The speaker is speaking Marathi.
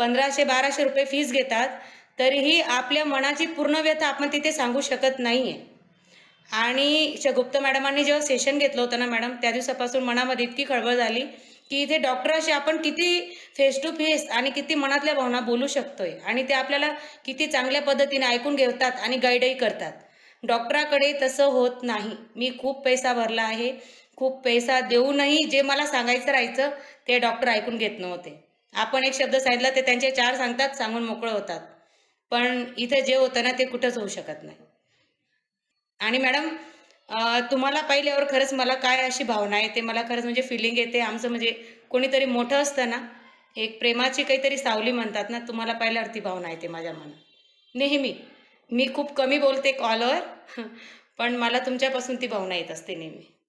पंधराशे बाराशे रुपये फीज घेतात तरीही आपल्या मनाची पूर्ण व्यथा आपण तिथे सांगू शकत नाही आहे आणि गुप्त मॅडमांनी जेव्हा सेशन घेतलं होतं ना मॅडम त्या दिवसापासून मनामध्ये इतकी खळबळ झाली की इथे डॉक्टर अशी आपण किती फेस टू फेस आणि किती मनातल्या भावना बोलू शकतोय आणि ते आपल्याला किती चांगल्या पद्धतीने ऐकून घेतात आणि गाईडही करतात डॉक्टराकडे तसं होत नाही मी खूप पैसा भरला आहे खूप पैसा देऊनही जे मला सांगायचं राहायचं ते डॉक्टर ऐकून घेत नव्हते आपण एक शब्द सांगितला ते त्यांचे चार सांगतात सांगून मोकळं होतात पण इथं जे होतं ना ते कुठंच होऊ शकत नाही आणि मॅडम तुम्हाला पाहिल्यावर खरंच मला काय अशी भावना आहे ते मला खरंच म्हणजे फिलिंग येते आमचं म्हणजे कोणीतरी मोठं असतं ना एक प्रेमाची काहीतरी सावली म्हणतात ना तुम्हाला पाहिल्यावर ती भावना येते माझ्या मनात नेहमी मी खूप कमी बोलते कॉलवर पण मला तुमच्यापासून ती भावना येत असते नेहमी